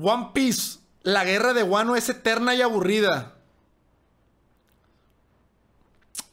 One Piece, la guerra de Wano es eterna y aburrida.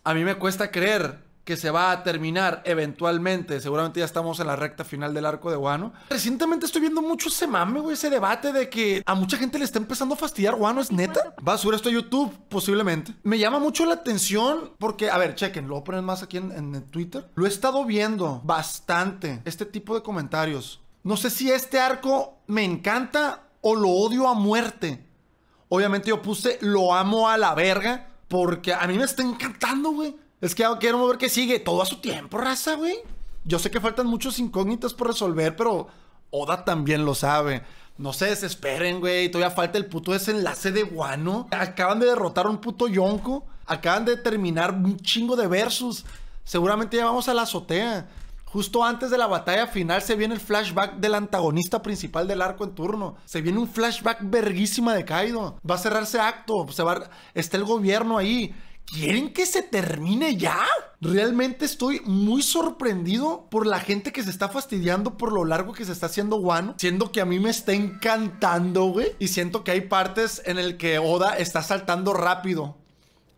A mí me cuesta creer que se va a terminar eventualmente. Seguramente ya estamos en la recta final del arco de Wano. Recientemente estoy viendo mucho ese mame, güey, ese debate de que a mucha gente le está empezando a fastidiar Wano, ¿es neta? ¿Va a subir esto a YouTube? Posiblemente. Me llama mucho la atención porque, a ver, chequen, lo voy a poner más aquí en, en Twitter. Lo he estado viendo bastante, este tipo de comentarios. No sé si este arco me encanta o lo odio a muerte. Obviamente yo puse lo amo a la verga porque a mí me está encantando, güey. Es que quiero ver qué sigue. Todo a su tiempo, raza, güey. Yo sé que faltan muchos incógnitas por resolver, pero Oda también lo sabe. No se desesperen, güey. Todavía falta el puto desenlace de Guano. Acaban de derrotar a un puto Yonko. Acaban de terminar un chingo de versus. Seguramente ya vamos a la azotea. Justo antes de la batalla final se viene el flashback del antagonista principal del arco en turno. Se viene un flashback verguísima de Kaido. Va a cerrarse acto, se está el gobierno ahí. ¿Quieren que se termine ya? Realmente estoy muy sorprendido por la gente que se está fastidiando por lo largo que se está haciendo Wano, siendo que a mí me está encantando, güey. Y siento que hay partes en el que Oda está saltando rápido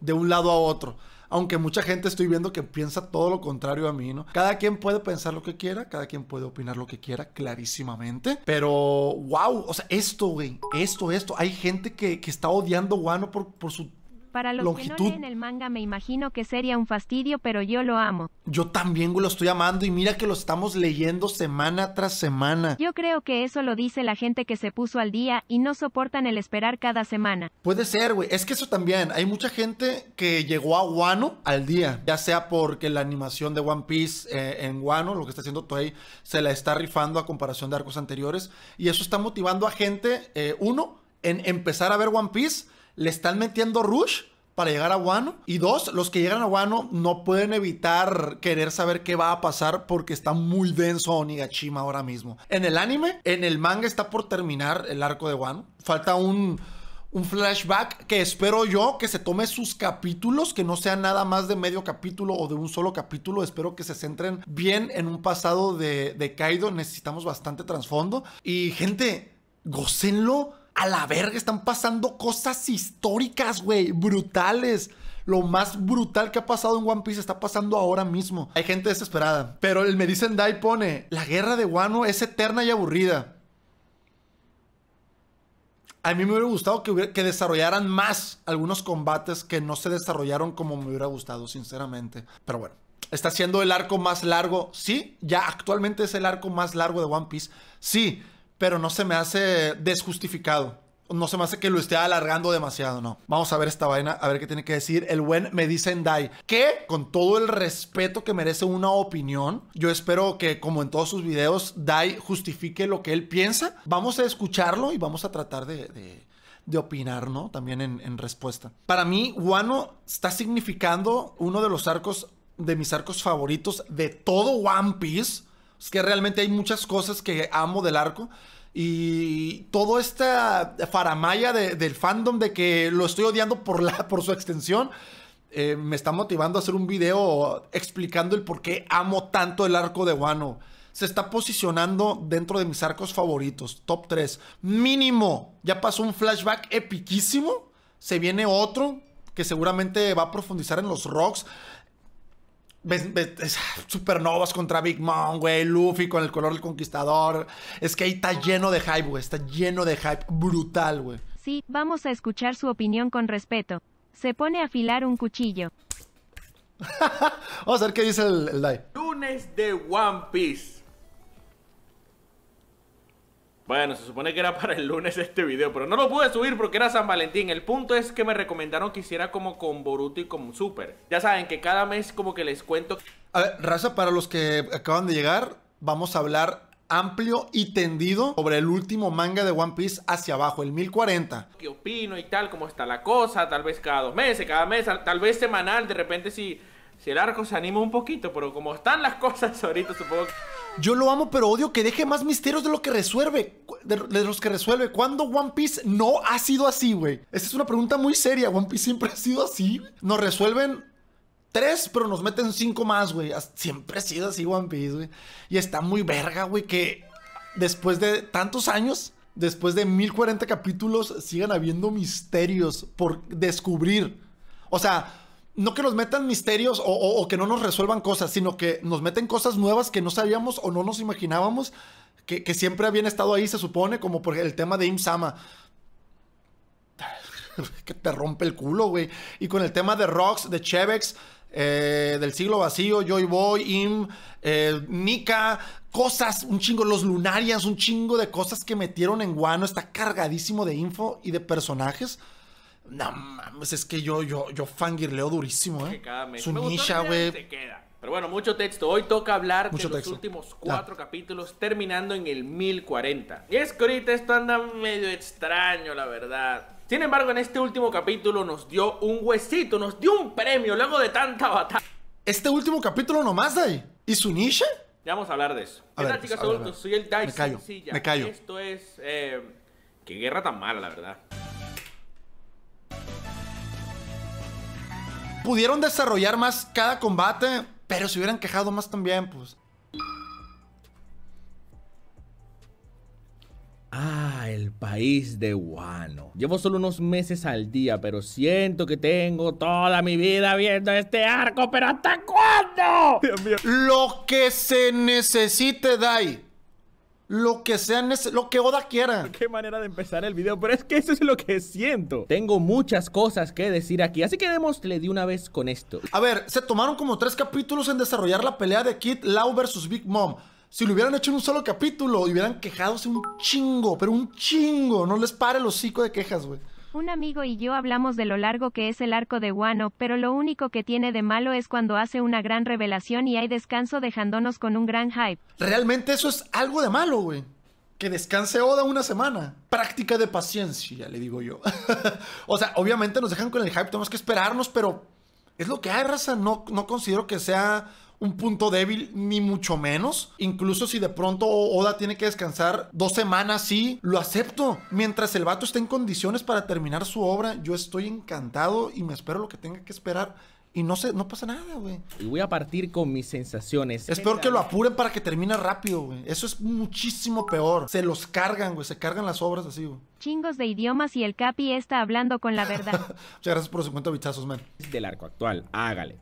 de un lado a otro. Aunque mucha gente estoy viendo que piensa todo lo contrario a mí, ¿no? Cada quien puede pensar lo que quiera, cada quien puede opinar lo que quiera, clarísimamente. Pero, wow, o sea, esto, güey, esto, esto. Hay gente que, está odiando Wano por, por su para los longitud. que no leen el manga me imagino que sería un fastidio, pero yo lo amo. Yo también lo estoy amando y mira que lo estamos leyendo semana tras semana. Yo creo que eso lo dice la gente que se puso al día y no soportan el esperar cada semana. Puede ser, güey. Es que eso también. Hay mucha gente que llegó a Wano al día, ya sea porque la animación de One Piece eh, en Wano, lo que está haciendo Toei, se la está rifando a comparación de arcos anteriores. Y eso está motivando a gente, eh, uno, en empezar a ver One Piece le están metiendo rush para llegar a Wano. Y dos, los que llegan a Wano no pueden evitar querer saber qué va a pasar porque está muy denso Onigashima ahora mismo. En el anime, en el manga está por terminar el arco de Wano. Falta un, un flashback que espero yo que se tome sus capítulos, que no sea nada más de medio capítulo o de un solo capítulo. Espero que se centren bien en un pasado de, de Kaido. Necesitamos bastante trasfondo. Y gente, gocenlo a la verga, están pasando cosas históricas, güey, brutales. Lo más brutal que ha pasado en One Piece está pasando ahora mismo. Hay gente desesperada. Pero el Me Dicen Dai pone, la guerra de Wano es eterna y aburrida. A mí me hubiera gustado que, que desarrollaran más algunos combates que no se desarrollaron como me hubiera gustado, sinceramente. Pero bueno, está siendo el arco más largo. Sí, ya actualmente es el arco más largo de One Piece. Sí, pero no se me hace desjustificado. No se me hace que lo esté alargando demasiado, no. Vamos a ver esta vaina, a ver qué tiene que decir el buen Me Dicen Dai. Que, con todo el respeto que merece una opinión, yo espero que, como en todos sus videos, Dai justifique lo que él piensa. Vamos a escucharlo y vamos a tratar de, opinar, ¿no? También en, respuesta. Para mí, Wano está significando uno de los arcos, de mis arcos favoritos de todo One Piece es que realmente hay muchas cosas que amo del arco. Y todo esta faramaya del fandom de que lo estoy odiando por, la, por su extensión, eh, me está motivando a hacer un video explicando el por qué amo tanto el arco de Wano. Se está posicionando dentro de mis arcos favoritos, top 3. Mínimo, ya pasó un flashback epiquísimo. Se viene otro que seguramente va a profundizar en los rocks supernovas contra Big Mom, güey. Luffy con el color del conquistador. Es que ahí está lleno de hype, güey. Está lleno de hype. Brutal, güey. Sí, vamos a escuchar su opinión con respeto. Se pone a afilar un cuchillo. vamos a ver qué dice el, el Lunes de One Piece. Bueno, se supone que era para el lunes este video, pero no lo pude subir porque era San Valentín. El punto es que me recomendaron que hiciera como con Boruto y con Super. Ya saben que cada mes como que les cuento. A ver, raza, para los que acaban de llegar, vamos a hablar amplio y tendido sobre el último manga de One Piece hacia abajo, el 1040. ¿Qué opino y tal? ¿Cómo está la cosa? Tal vez cada dos meses, cada mes, tal vez semanal, de repente si, si el arco se anima un poquito, pero como están las cosas ahorita, supongo que... Yo lo amo, pero odio que deje más misterios de lo que resuelve. De, los que resuelve. ¿Cuándo One Piece no ha sido así, güey? Esa es una pregunta muy seria. One Piece siempre ha sido así. Nos resuelven tres, pero nos meten cinco más, güey. Siempre ha sido así One Piece, güey. Y está muy verga, güey, que después de tantos años, después de 1040 capítulos, sigan habiendo misterios por descubrir. O sea, no que nos metan misterios o, que no nos resuelvan cosas, sino que nos meten cosas nuevas que no sabíamos o no nos imaginábamos, que, siempre habían estado ahí, se supone, como por el tema de Imsama. que te rompe el culo, güey. Y con el tema de Rocks, de Chevex, eh, del siglo vacío, Joy Boy, Im, eh, Nika, cosas, un chingo, los lunarias un chingo de cosas que metieron en Guano. Está cargadísimo de info y de personajes. No mames, es que yo, yo, yo fangirleo durísimo, ¿eh? Su nicha, güey. Pero bueno, mucho texto. Hoy toca hablar de los últimos cuatro capítulos, terminando en el 1040. Y es que ahorita esto anda medio extraño, la verdad. Sin embargo, en este último capítulo nos dio un huesito, nos dio un premio luego de tanta batalla. ¿Este último capítulo nomás, Dai? ¿Y su niche? Ya vamos a hablar de eso. A pues, Soy el Dai Me callo, Esto es... Eh, qué guerra tan mala, la verdad. Pudieron desarrollar más cada combate, pero se hubieran quejado más también, pues. Ah, el país de Guano. Llevo solo unos meses al día, pero siento que tengo toda mi vida viendo este arco, pero ¿hasta cuándo? Dios mío. Lo que se necesite, Dai lo que sea, lo que Oda quiera. Qué manera de empezar el video, pero es que eso es lo que siento. Tengo muchas cosas que decir aquí, así que démosle de una vez con esto. A ver, se tomaron como tres capítulos en desarrollar la pelea de Kid Lau versus Big Mom. Si lo hubieran hecho en un solo capítulo, hubieran quejado un chingo, pero un chingo. No les pare el hocico de quejas, güey. Un amigo y yo hablamos de lo largo que es el arco de Guano, pero lo único que tiene de malo es cuando hace una gran revelación y hay descanso dejándonos con un gran hype. Realmente eso es algo de malo, güey. Que descanse Oda una semana. Práctica de paciencia, le digo yo. o sea, obviamente nos dejan con el hype, tenemos que esperarnos, pero es lo que hay, raza. No, no considero que sea un punto débil, ni mucho menos. Incluso si de pronto Oda tiene que descansar dos semanas, sí, lo acepto. Mientras el vato esté en condiciones para terminar su obra, yo estoy encantado y me espero lo que tenga que esperar. Y no, se, no pasa nada, güey. Y voy a partir con mis sensaciones. Es peor que lo apuren para que termine rápido, güey. Eso es muchísimo peor. Se los cargan, güey. Se cargan las obras así, güey. Chingos de idiomas y el Capi está hablando con la verdad. Muchas gracias por los 50 bichazos, man. Del arco actual. Hágale.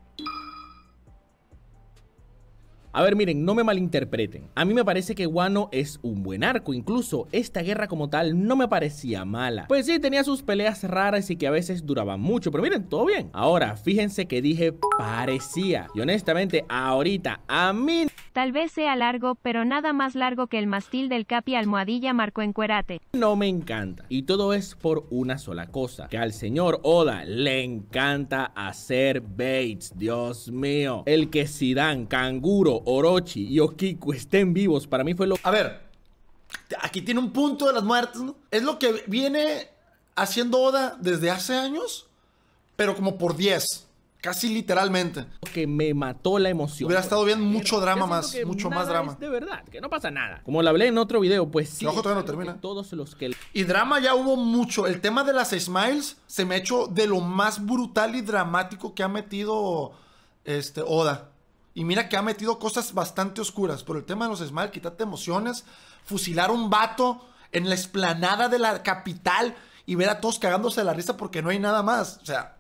A ver, miren, no me malinterpreten. A mí me parece que Wano es un buen arco. Incluso esta guerra como tal no me parecía mala. Pues sí, tenía sus peleas raras y que a veces duraban mucho. Pero miren, todo bien. Ahora, fíjense que dije parecía. Y honestamente, ahorita a mí Tal vez sea largo, pero nada más largo que el mastil del capi almohadilla Marco Encuerate. No me encanta. Y todo es por una sola cosa. Que al señor Oda le encanta hacer baits. Dios mío. El que Zidane, Canguro, Orochi y Okiku estén vivos para mí fue lo... A ver. Aquí tiene un punto de las muertes, Es lo que viene haciendo Oda desde hace años, pero como por 10. Casi literalmente. Que me mató la emoción. Hubiera estado pues. bien mucho drama más, mucho más drama. de verdad, que no pasa nada. Como lo hablé en otro video, pues sí. Ojo, todavía no termina. Todos los que... Y drama ya hubo mucho. El tema de las Smiles se me ha hecho de lo más brutal y dramático que ha metido este Oda. Y mira que ha metido cosas bastante oscuras. Pero el tema de los Smiles, quitarte emociones. Fusilar un vato en la esplanada de la capital y ver a todos cagándose de la risa porque no hay nada más. O sea,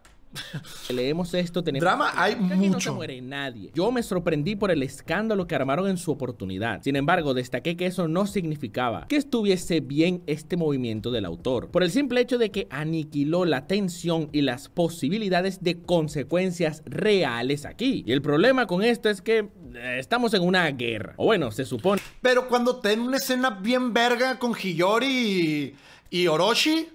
Leemos esto, tenemos... Drama hay mucho. no nadie. Yo me sorprendí por el escándalo que armaron en su oportunidad. Sin embargo, destaqué que eso no significaba que estuviese bien este movimiento del autor. Por el simple hecho de que aniquiló la tensión y las posibilidades de consecuencias reales aquí. Y el problema con esto es que eh, estamos en una guerra. O bueno, se supone. Pero cuando ten una escena bien verga con Hiyori y, y Orochi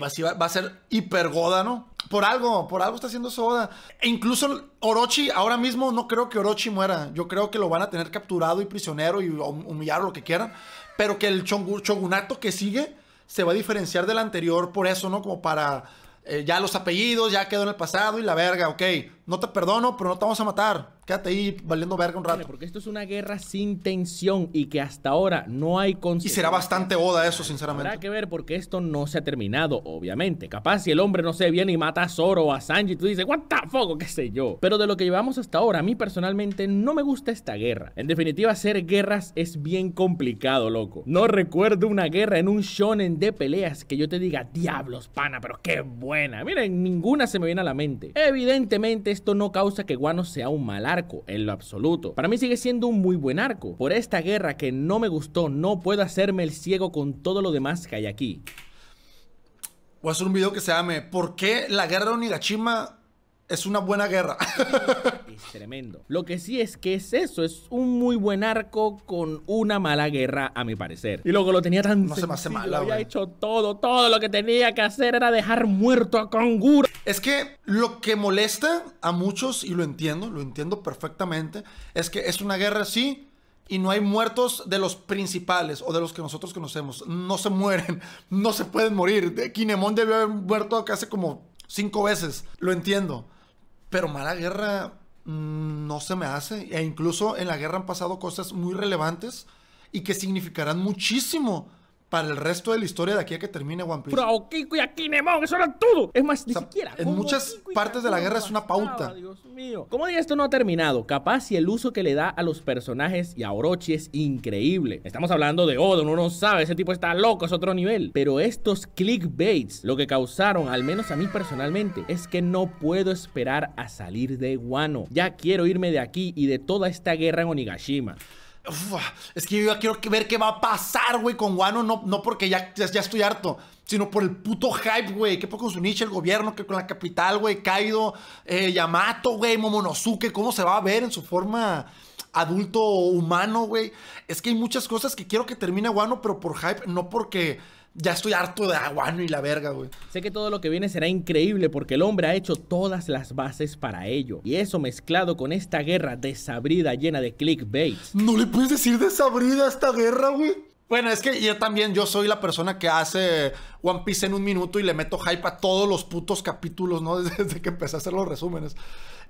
va, a ser hiper Goda, ¿no? Por algo, por algo está haciendo Soda. E incluso Orochi, ahora mismo no creo que Orochi muera. Yo creo que lo van a tener capturado y prisionero y humillar lo que quieran. Pero que el shogunato que sigue se va a diferenciar del anterior por eso, ¿no? Como para eh, ya los apellidos, ya quedó en el pasado y la verga, ok no te perdono, pero no te vamos a matar. Quédate ahí valiendo verga un rato. Porque esto es una guerra sin tensión y que hasta ahora no hay Y será bastante oda eso, sinceramente. Habrá que ver porque esto no se ha terminado, obviamente. Capaz si el hombre no se viene y mata a Zoro o a Sanji, tú dices, ¿what the fuck? qué sé yo. Pero de lo que llevamos hasta ahora, a mí personalmente no me gusta esta guerra. En definitiva, hacer guerras es bien complicado, loco. No recuerdo una guerra en un shonen de peleas que yo te diga, diablos, pana, pero qué buena. Miren, ninguna se me viene a la mente. Evidentemente, esto no causa que Guano sea un mal arco, en lo absoluto. Para mí sigue siendo un muy buen arco. Por esta guerra que no me gustó, no puedo hacerme el ciego con todo lo demás que hay aquí. Voy a hacer un video que se llame ¿Por qué la guerra de Onigashima es una buena guerra. es tremendo. Lo que sí es que es eso, es un muy buen arco con una mala guerra, a mi parecer. Y luego lo tenía tan. No se me hace mala, Había hecho todo, todo lo que tenía que hacer era dejar muerto a kangur Es que lo que molesta a muchos, y lo entiendo, lo entiendo perfectamente, es que es una guerra, sí, y no hay muertos de los principales o de los que nosotros conocemos. No se mueren, no se pueden morir. Kinemon debió haber muerto casi como cinco veces, lo entiendo. Pero mala Guerra mm, no se me hace. E incluso en la guerra han pasado cosas muy relevantes y que significarán muchísimo para el resto de la historia de aquí a que termine One Piece. Pero y eso era todo. Es más, ni siquiera. En muchas partes de la guerra es una pauta. Dios mío. Como digo esto no ha terminado. Capaz y el uso que le da a los personajes y a Orochi es increíble. Estamos hablando de Odo, uno no sabe, ese tipo está loco, es otro nivel. Pero estos clickbaits, lo que causaron, al menos a mí personalmente, es que no puedo esperar a salir de Wano Ya quiero irme de aquí y de toda esta guerra en Onigashima. Uf, es que yo quiero ver qué va a pasar, güey, con Guano. No, no porque ya, ya, estoy harto, sino por el puto hype, güey. ¿Qué poco con su niche el gobierno? que con la capital, güey? Kaido, eh, Yamato, güey, Momonosuke. ¿Cómo se va a ver en su forma adulto humano, güey? Es que hay muchas cosas que quiero que termine Guano, pero por hype, no porque ya estoy harto de aguano y la verga, güey. Sé que todo lo que viene será increíble porque el hombre ha hecho todas las bases para ello. Y eso mezclado con esta guerra desabrida llena de clickbait. No le puedes decir desabrida a esta guerra, güey. Bueno, es que yo también, yo soy la persona que hace One Piece en un minuto y le meto hype a todos los putos capítulos, ¿no? Desde que empecé a hacer los resúmenes.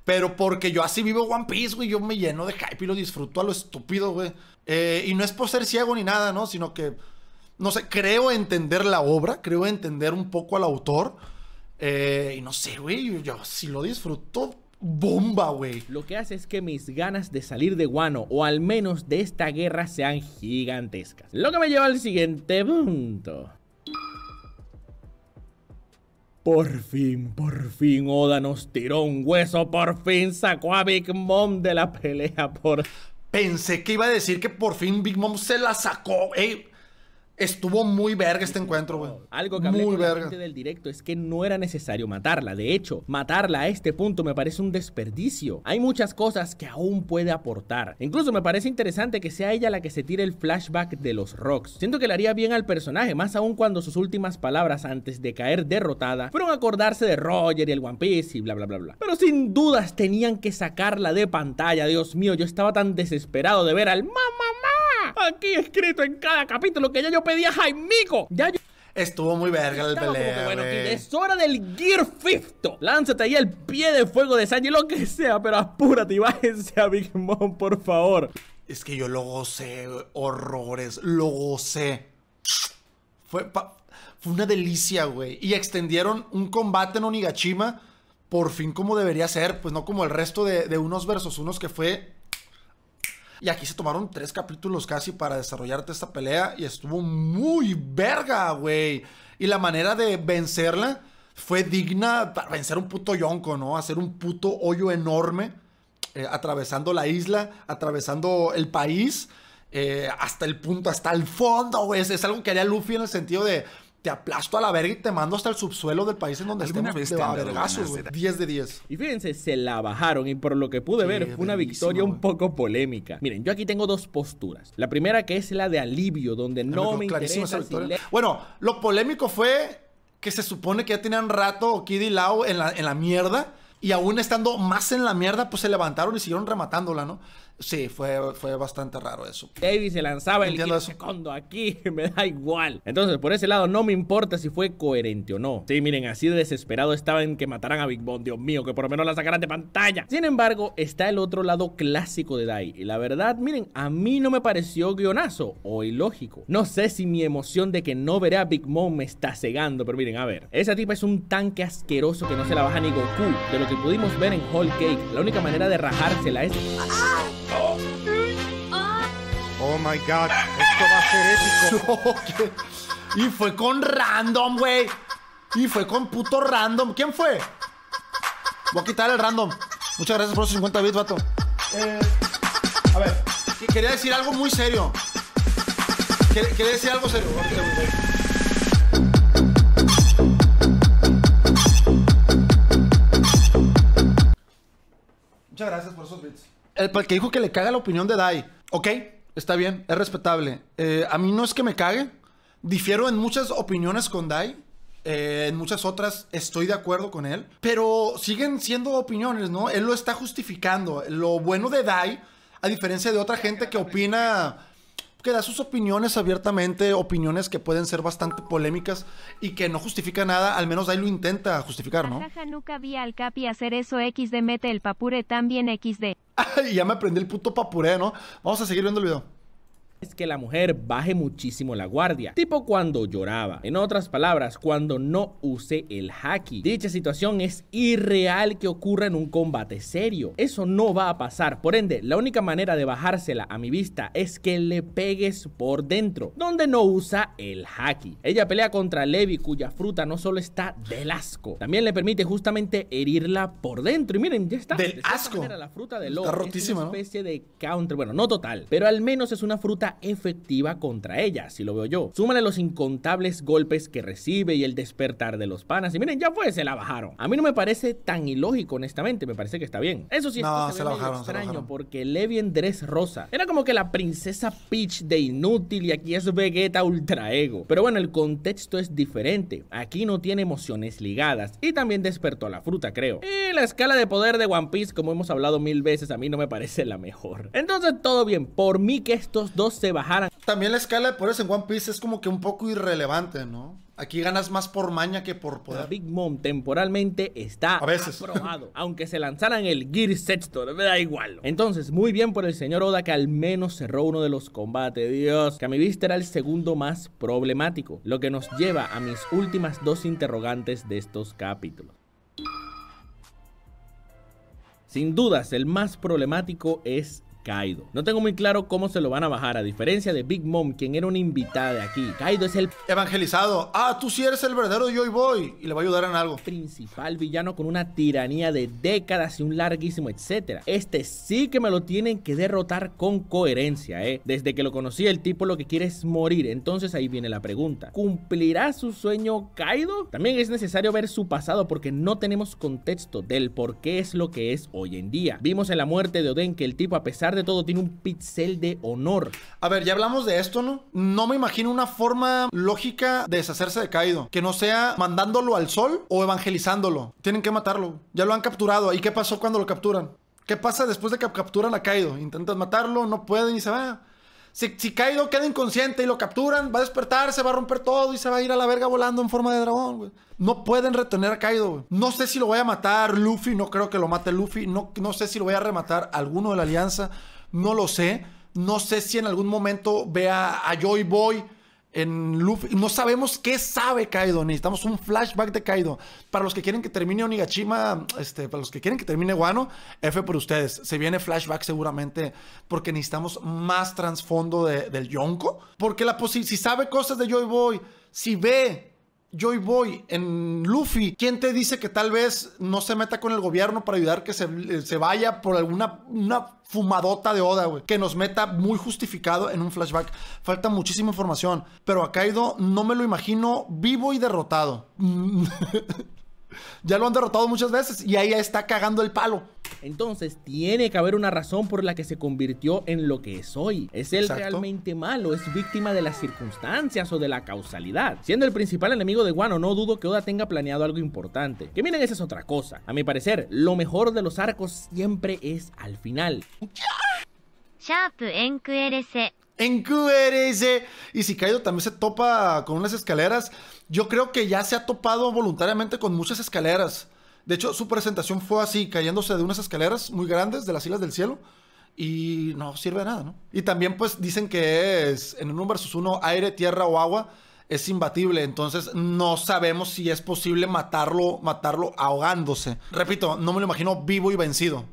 Pero porque yo así vivo One Piece, güey, yo me lleno de hype y lo disfruto a lo estúpido, güey. Eh, y no es por ser ciego ni nada, ¿no? Sino que no sé, creo entender la obra, creo entender un poco al autor. Eh, y no sé, güey, yo, si lo disfruto, bomba, güey. Lo que hace es que mis ganas de salir de Guano, o al menos de esta guerra, sean gigantescas. Lo que me lleva al siguiente punto. Por fin, por fin Oda nos tiró un hueso, por fin sacó a Big Mom de la pelea por... Pensé que iba a decir que por fin Big Mom se la sacó. Ey, Estuvo muy verga este encuentro, güey. Algo que hablé muy del directo es que no era necesario matarla. De hecho, matarla a este punto me parece un desperdicio. Hay muchas cosas que aún puede aportar. Incluso me parece interesante que sea ella la que se tire el flashback de los rocks. Siento que le haría bien al personaje, más aún cuando sus últimas palabras antes de caer derrotada fueron acordarse de Roger y el One Piece y bla bla bla bla. Pero sin dudas tenían que sacarla de pantalla. Dios mío, yo estaba tan desesperado de ver al mamá aquí escrito en cada capítulo que ya yo pedía a Jaimico. Ya Estuvo muy verga el pelea. bueno, es hora del Gear 50. Lánzate ahí el pie de fuego de Sanji, lo que sea, pero apúrate y bájense a Big Mom, por favor. Es que yo lo gocé, horrores, lo gocé. Fue, una delicia, güey. Y extendieron un combate en Onigashima por fin como debería ser, pues no como el resto de, de unos versus unos que fue y aquí se tomaron tres capítulos casi para desarrollarte esta pelea. Y estuvo muy verga, güey. Y la manera de vencerla fue digna para vencer un puto Yonko, ¿no? Hacer un puto hoyo enorme. Eh, atravesando la isla, atravesando el país. Eh, hasta el punto, hasta el fondo, güey. es, algo que haría Luffy en el sentido de, te aplasto a la verga y te mando hasta el subsuelo del país en donde estemos vergazos, 10 de 10. Y fíjense, se la bajaron y por lo que pude ver fue una victoria un poco polémica. Miren, yo aquí tengo dos posturas. La primera que es la de alivio, donde no, me, interesa esa Bueno, lo polémico fue que se supone que ya tenían rato Kid y Lau la, en la mierda. Y aún estando más en la mierda, pues se levantaron y siguieron rematándola, ¿no? Sí, fue, fue bastante raro eso. Davis se lanzaba el segundo aquí, me da igual. Entonces, por ese lado, no me importa si fue coherente o no. Sí, miren, así de desesperado estaba en que mataran a Big Mom Dios mío, que por lo menos la sacaran de pantalla. Sin embargo, está el otro lado clásico de Dai. Y la verdad, miren, a mí no me pareció guionazo o ilógico. No sé si mi emoción de que no veré a Big Mom me está cegando, pero miren, a ver. Esa tipa es un tanque asqueroso que no se la baja ni Goku. De lo que pudimos ver en Whole Cake, la única manera de rajársela es... Oh my god, esto va a ser épico. y fue con random, güey. Y fue con puto random. ¿Quién fue? Voy a quitar el random. Muchas gracias por esos 50 bits, vato. Eh, a ver, quería decir algo muy serio. Quería decir algo serio. Muchas gracias por esos bits. El, el que dijo que le caga la opinión de Dai. Ok, Está bien, es respetable. Eh, a mí no es que me cague. Difiero en muchas opiniones con Dai. Eh, en muchas otras estoy de acuerdo con él. Pero siguen siendo opiniones, ¿no? Él lo está justificando. Lo bueno de Dai, a diferencia de otra gente que opina que da sus opiniones abiertamente, opiniones que pueden ser bastante polémicas y que no justifica nada, al menos ahí lo intenta justificar, ¿no? nunca vi al Capi hacer eso XD, mete el papure también XD. y ya me aprendí el puto papure, ¿no? Vamos a seguir viendo el video es que la mujer baje muchísimo la guardia, tipo cuando lloraba. En otras palabras, cuando no use el haki. Dicha situación es irreal que ocurra en un combate serio. Eso no va a pasar. Por ende, la única manera de bajársela a mi vista es que le pegues por dentro, donde no usa el haki. Ella pelea contra Levi, cuya fruta no solo está del asco, también le permite justamente herirla por dentro. Y miren, ya está. Del asco. Era la fruta del lobo rotísima, es una especie de counter. Bueno, no total, pero al menos es una fruta efectiva contra ella, si lo veo yo. Súmale los incontables golpes que recibe y el despertar de los panas. Y miren, ya fue, se la bajaron. A mí no me parece tan ilógico, honestamente, me parece que está bien. Eso sí, es se, extraño porque Levi en Rosa era como que la princesa Peach de Inútil y aquí es Vegeta Ultra Ego. Pero bueno, el contexto es diferente. Aquí no tiene emociones ligadas y también despertó a la fruta, creo. Y la escala de poder de One Piece, como hemos hablado mil veces, a mí no me parece la mejor. Entonces, todo bien. Por mí que estos dos bajaran. También la escala de poderes en One Piece es como que un poco irrelevante, ¿no? Aquí ganas más por maña que por poder. Big Mom temporalmente está a veces. aunque se lanzaran el Gear Sexto, me da igual. Entonces, muy bien por el señor Oda que al menos cerró uno de los combates. Dios, que a mi vista era el segundo más problemático. Lo que nos lleva a mis últimas dos interrogantes de estos capítulos. Sin dudas, el más problemático es Kaido. No tengo muy claro cómo se lo van a bajar, a diferencia de Big Mom, quien era una invitada de aquí. Kaido es el evangelizado. Ah, tú sí eres el verdadero Joy Boy y le va a ayudar en algo. Principal villano con una tiranía de décadas y un larguísimo etcétera. Este sí que me lo tienen que derrotar con coherencia, eh. Desde que lo conocí, el tipo lo que quiere es morir. Entonces ahí viene la pregunta: ¿cumplirá su sueño Kaido? También es necesario ver su pasado porque no tenemos contexto del por qué es lo que es hoy en día. Vimos en la muerte de Oden que el tipo, a pesar de todo, tiene un pixel de honor. A ver, ya hablamos de esto, ¿no? No me imagino una forma lógica de deshacerse de Kaido, que no sea mandándolo al sol o evangelizándolo. Tienen que matarlo. Ya lo han capturado. ¿Y qué pasó cuando lo capturan? ¿Qué pasa después de que capturan a Kaido? Intentan matarlo, no pueden y se va. Si, Kaido queda inconsciente y lo capturan, va a despertar, se va a romper todo y se va a ir a la verga volando en forma de dragón, No pueden retener a Kaido, No sé si lo voy a matar Luffy, no creo que lo mate Luffy. No, no sé si lo voy a rematar alguno de la alianza, no lo sé. No sé si en algún momento vea a Joy Boy en Luffy. No sabemos qué sabe Kaido. Necesitamos un flashback de Kaido. Para los que quieren que termine Onigashima, este, para los que quieren que termine Guano F por ustedes. Se viene flashback seguramente porque necesitamos más trasfondo del Yonko. Porque la si sabe cosas de Joy Boy, si ve Joy Boy, en Luffy, ¿quién te dice que tal vez no se meta con el gobierno para ayudar que eh, se, vaya por alguna una fumadota de Oda, güey? Que nos meta muy justificado en un flashback. Falta muchísima información, pero a Kaido no me lo imagino vivo y derrotado. Ya lo han derrotado muchas veces y ahí está cagando el palo. Entonces tiene que haber una razón por la que se convirtió en lo que es hoy. ¿Es él realmente malo? ¿Es víctima de las circunstancias o de la causalidad? Siendo el principal enemigo de Guano, no dudo que Oda tenga planeado algo importante. Que miren, esa es otra cosa. A mi parecer, lo mejor de los arcos siempre es al final. Sharp en QRS. Y si Caído también se topa con unas escaleras, yo creo que ya se ha topado voluntariamente con muchas escaleras. De hecho, su presentación fue así, cayéndose de unas escaleras muy grandes de las Islas del Cielo. Y no sirve de nada, ¿no? Y también pues dicen que es en un 1 versus 1 aire, tierra o agua es imbatible, entonces no sabemos si es posible matarlo, matarlo ahogándose. Repito, no me lo imagino vivo y vencido.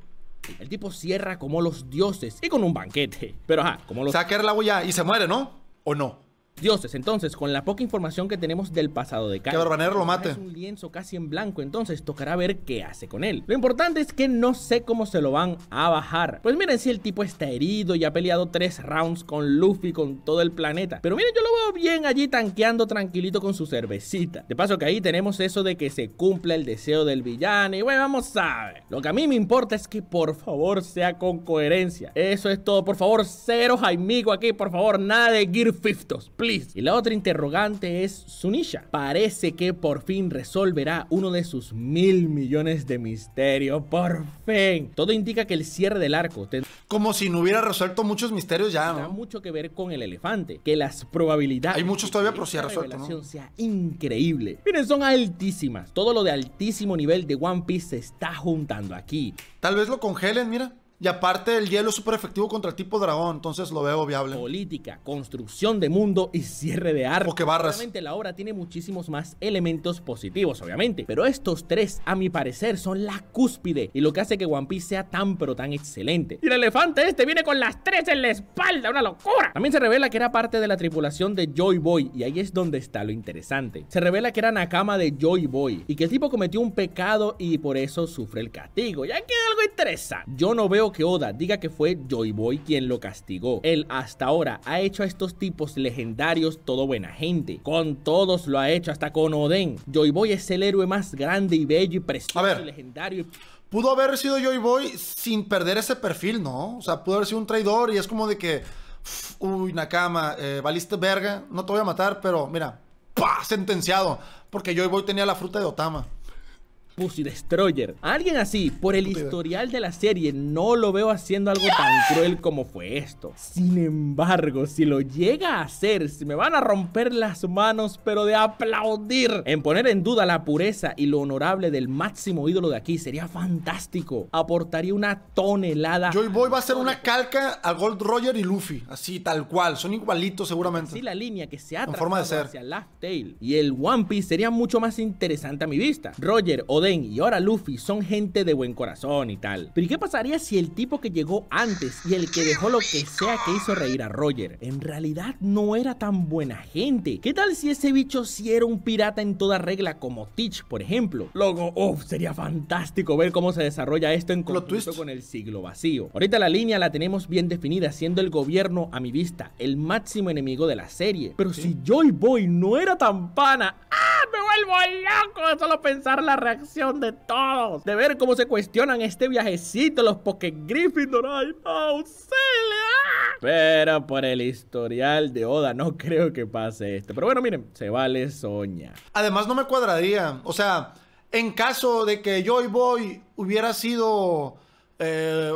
El tipo cierra como los dioses y con un banquete. Pero ajá, como los... Saquear la huella y se muere, ¿no? ¿O no? dioses. Entonces, con la poca información que tenemos del pasado de Kang, que lo mate. Es un lienzo casi en blanco, entonces tocará ver qué hace con él. Lo importante es que no sé cómo se lo van a bajar. Pues miren, si el tipo está herido y ha peleado tres rounds con Luffy, con todo el planeta. Pero miren, yo lo veo bien allí tanqueando tranquilito con su cervecita. De paso que ahí tenemos eso de que se cumpla el deseo del villano y bueno, vamos a ver. Lo que a mí me importa es que por favor sea con coherencia. Eso es todo, por favor, cero Jaimigo aquí, por favor, nada de Gear Fiftos, y la otra interrogante es Sunisha. Parece que por fin resolverá uno de sus mil millones de misterios. Por fin. Todo indica que el cierre del arco... Como si no hubiera resuelto muchos misterios ya, ¿no? mucho que ver con el elefante. Que las probabilidades... Hay muchos todavía, pero si ha resuelto, ¿no? sea increíble. Miren, son altísimas. Todo lo de altísimo nivel de One Piece se está juntando aquí. Tal vez lo congelen, mira. Y aparte, el hielo es súper efectivo contra el tipo dragón, entonces lo veo viable. Política, construcción de mundo y cierre de arco Porque barras. Obviamente, la obra tiene muchísimos más elementos positivos, obviamente. Pero estos tres, a mi parecer, son la cúspide y lo que hace que One Piece sea tan, pero tan excelente. Y el elefante este viene con las tres en la espalda, una locura. También se revela que era parte de la tripulación de Joy Boy y ahí es donde está lo interesante. Se revela que era Nakama de Joy Boy y que el tipo cometió un pecado y por eso sufre el castigo. Y aquí algo interesante. Yo no veo que Oda diga que fue Joy Boy quien lo castigó. Él hasta ahora ha hecho a estos tipos legendarios todo buena gente. Con todos lo ha hecho, hasta con Oden. Joy Boy es el héroe más grande y bello y precioso y legendario. Pudo haber sido Joy Boy sin perder ese perfil, ¿no? O sea, pudo haber sido un traidor y es como de que. Uy, Nakama, eh, valiste verga, no te voy a matar, pero mira, ¡pah! sentenciado. Porque Joy Boy tenía la fruta de Otama. Y Destroyer. Alguien así, por el historial de la serie, no lo veo haciendo algo tan cruel como fue esto. Sin embargo, si lo llega a hacer, si me van a romper las manos, pero de aplaudir. En poner en duda la pureza y lo honorable del máximo ídolo de aquí sería fantástico. Aportaría una tonelada. Joy Boy va a ser una calca a Gold Roger y Luffy, así tal cual. Son igualitos seguramente. Sí, la línea que se ha hacia Laugh Tail y el One Piece sería mucho más interesante a mi vista. Roger o y ahora Luffy son gente de buen corazón y tal. Pero qué pasaría si el tipo que llegó antes y el que dejó lo que sea que hizo reír a Roger, en realidad no era tan buena gente? ¿Qué tal si ese bicho sí era un pirata en toda regla como Teach, por ejemplo? Luego, uff, sería fantástico ver cómo se desarrolla esto en conjunto con el siglo vacío. Ahorita la línea la tenemos bien definida, siendo el gobierno, a mi vista, el máximo enemigo de la serie. Pero si Joy Boy no era tan pana, ¡ah! Me vuelvo loco solo pensar la reacción de todos. De ver cómo se cuestionan este viajecito, los Poké Gryffindor. ¡Ay, no! Pero por el historial de Oda no creo que pase esto. Pero bueno, miren, se vale soña. Además no me cuadraría. O sea, en caso de que Joy Boy hubiera sido eh,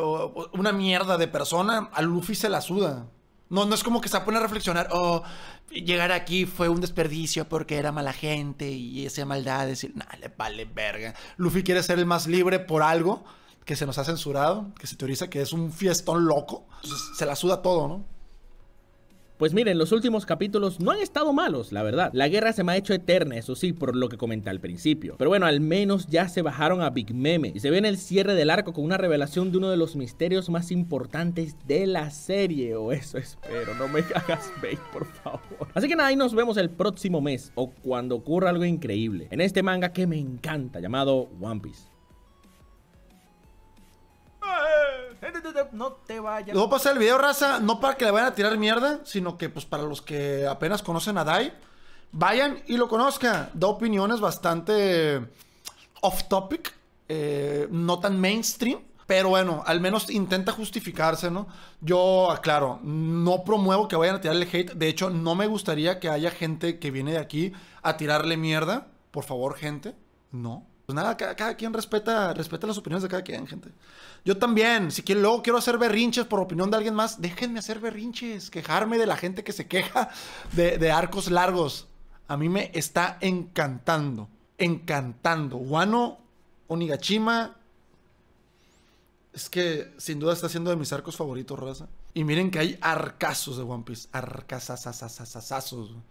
una mierda de persona, a Luffy se la suda. No, no es como que se pone a reflexionar, oh, llegar aquí fue un desperdicio porque era mala gente y esa maldad, decir, no le vale verga. Luffy quiere ser el más libre por algo que se nos ha censurado, que se teoriza que es un fiestón loco. se la suda todo, ¿no? Pues miren, los últimos capítulos no han estado malos, la verdad. La guerra se me ha hecho eterna, eso sí, por lo que comenté al principio. Pero bueno, al menos ya se bajaron a Big Meme y se ve en el cierre del arco con una revelación de uno de los misterios más importantes de la serie, o oh, eso espero, no me hagas bait, por favor. Así que nada, ahí nos vemos el próximo mes o cuando ocurra algo increíble en este manga que me encanta llamado One Piece. No te vayas. Luego pasa el video, raza, no para que le vayan a tirar mierda, sino que pues para los que apenas conocen a Dai, vayan y lo conozcan. Da opiniones bastante off topic, eh, no tan mainstream. Pero bueno, al menos intenta justificarse, ¿no? Yo, aclaro, no promuevo que vayan a tirarle hate. De hecho, no me gustaría que haya gente que viene de aquí a tirarle mierda. Por favor, gente, no. Pues nada, cada, quien respeta, respeta las opiniones de cada quien, gente. Yo también, si luego quiero hacer berrinches por opinión de alguien más, déjenme hacer berrinches, quejarme de la gente que se queja de, arcos largos. A mí me está encantando, encantando. Guano, Onigashima, es que sin duda está siendo de mis arcos favoritos, Rosa. Y miren que hay arcazos de One Piece. Arcazazazazazazazos.